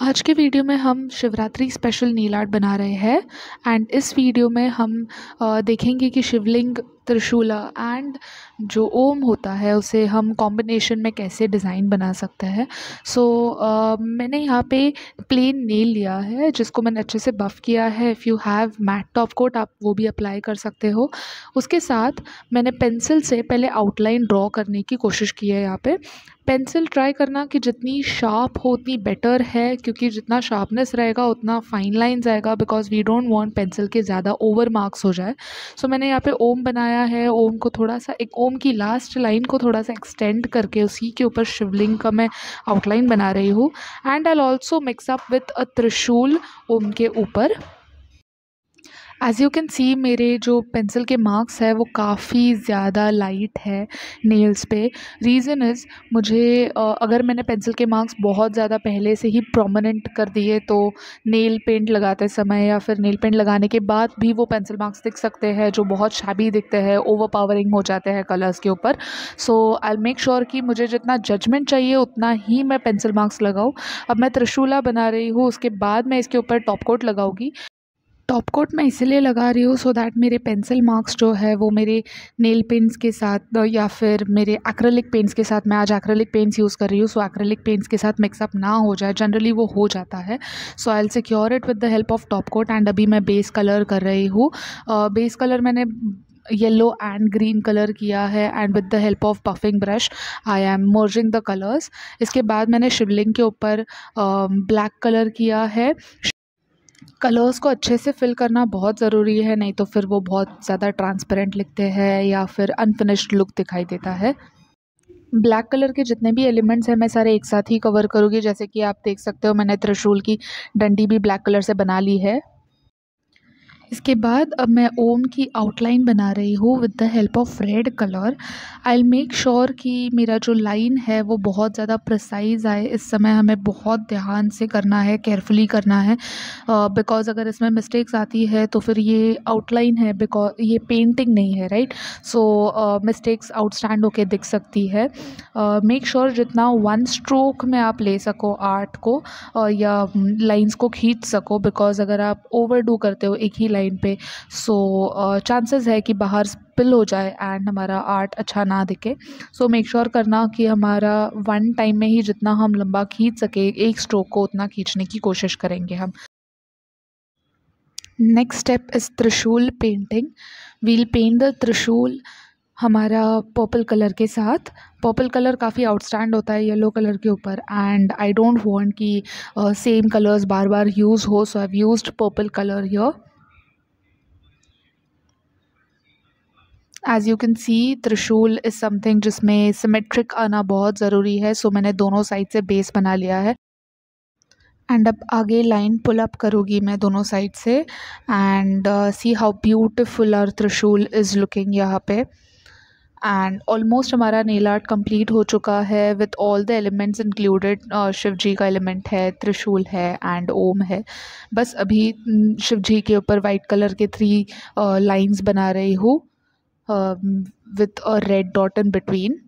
आज के वीडियो में हम शिवरात्रि स्पेशल नील आर्ट बना रहे हैं एंड इस वीडियो में हम देखेंगे कि शिवलिंग त्रिशूला एंड जो ओम होता है उसे हम कॉम्बिनेशन में कैसे डिज़ाइन बना सकते हैं सो so, uh, मैंने यहाँ पे प्लेन नेल लिया है जिसको मैंने अच्छे से बफ़ किया है if you have matte top coat आप वो भी अप्लाई कर सकते हो उसके साथ मैंने पेंसिल से पहले आउटलाइन ड्रॉ करने की कोशिश की है यहाँ पे पेंसिल ट्राई करना कि जितनी शार्प हो उतनी बेटर है क्योंकि जितना शार्पनेस रहेगा उतना फाइन लाइन्स आएगा because we don't want pencil के ज़्यादा ओवर मार्क्स हो जाए सो so, मैंने यहाँ पे ओम बनाया बनाया है ओम को थोड़ा सा एक ओम की लास्ट लाइन को थोड़ा सा एक्सटेंड करके उसी के ऊपर शिवलिंग का मैं आउटलाइन बना रही हूँ and I also mix up with a trishul Om के ऊपर एज़ यू कैन सी मेरे जो पेंसिल के मार्क्स है वो काफ़ी ज़्यादा लाइट है नेल्स पे रीज़न इज़ मुझे अगर मैंने पेंसिल के मार्क्स बहुत ज़्यादा पहले से ही प्रोमिनेंट कर दिए तो नेल पेंट लगाते समय या फिर नेल पेंट लगाने के बाद भी वो पेंसिल मार्क्स दिख सकते हैं जो बहुत शाबी दिखते हैं ओवर पावरिंग हो जाते हैं कलर्स के ऊपर सो आई मेक श्योर कि मुझे जितना जजमेंट चाहिए उतना ही मैं पेंसिल मार्क्स लगाऊँ अब मैं त्रिशूला बना रही हूँ उसके बाद मैं इसके ऊपर टॉप कोट लगाऊँगी टॉप कोट मैं इसलिए लगा रही हूँ सो दैट मेरे पेंसिल मार्क्स जो है वो मेरे नेल पेंट्स के साथ या फिर मेरे एक्रेलिक पेंट्स के साथ मैं आज एक्रेलिक पेंट्स यूज़ कर रही हूँ सो एक्रेलिक पेंट्स के साथ मिक्सअप ना हो जाए जनरली वो हो जाता है so I'll secure it with the help of top coat and अभी मैं बेस कलर कर रही हूँ बेस कलर मैंने येलो एंड ग्रीन कलर किया है and with the help of puffing brush I am merging the colours इसके बाद मैंने शिवलिंग के ऊपर ब्लैक कलर किया है कलर्स को अच्छे से फिल करना बहुत ज़रूरी है नहीं तो फिर वो बहुत ज़्यादा ट्रांसपेरेंट लिखते हैं या फिर अनफिनिश्ड लुक दिखाई देता है ब्लैक कलर के जितने भी एलिमेंट्स हैं मैं सारे एक साथ ही कवर करूँगी जैसे कि आप देख सकते हो मैंने त्रिशूल की डंडी भी ब्लैक कलर से बना ली है इसके बाद अब मैं ओम की आउटलाइन बना रही हूँ with the help of red colour I'll make sure कि मेरा जो लाइन है वो बहुत ज़्यादा प्रसाइज आए इस समय हमें बहुत ध्यान से करना है केयरफुली करना है बिकॉज uh, अगर इसमें मिस्टेक्स आती है तो फिर ये आउटलाइन है बिकॉज ये पेंटिंग नहीं है राइट सो मिस्टेक्स आउटस्टैंड होके दिख सकती है मेक uh, श्योर sure जितना वन स्ट्रोक में आप ले सको आर्ट को uh, या लाइन्स mm, को खींच सको बिकॉज अगर आप ओवर करते हो एक ही लाइन लाइन पे सो चांसेस uh, है कि बाहर स्पिल हो जाए एंड हमारा आर्ट अच्छा ना दिखे सो मेक श्योर करना कि हमारा वन टाइम में ही जितना हम लंबा खींच सके एक स्ट्रोक को उतना खींचने की कोशिश करेंगे हम next step is trishul painting we'll paint the trishul हमारा पर्पल कलर के साथ पर्पल कलर काफ़ी आउटस्टैंड होता है येलो कलर के ऊपर एंड आई डोंट वांट कि सेम कलर्स बार बार यूज़ हो so I use purple colour here as you can see trishul is something जिसमें सिमेट्रिक आना बहुत ज़रूरी है सो मैंने दोनों साइड से बेस बना लिया है एंड अब आगे लाइन पुल अप करूँगी मैं दोनों साइड से and see how beautiful are trishul is looking यहाँ पे एंड ऑलमोस्ट हमारा नेल आर्ट कम्प्लीट हो चुका है with all the elements included Shiv ji का एलिमेंट है त्रिशूल है एंड ओम है बस अभी शिव mm, जी के ऊपर वाइट कलर के थ्री लाइन्स uh, बना रही हूँ um, with a red dot in between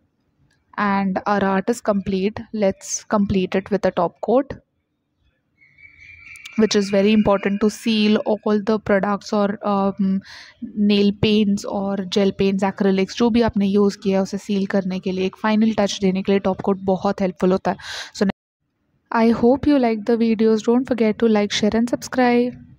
and our art is complete let's complete it with a top coat which is very important to seal all the products or um, nail paints or gel paints acrylics जो भी आपने use किया use seal seal करने के लिए एक final touch देने के लिए टॉप कोट बहुत हेल्पफुल होता है so I hope you like the videos don't forget To like share and subscribe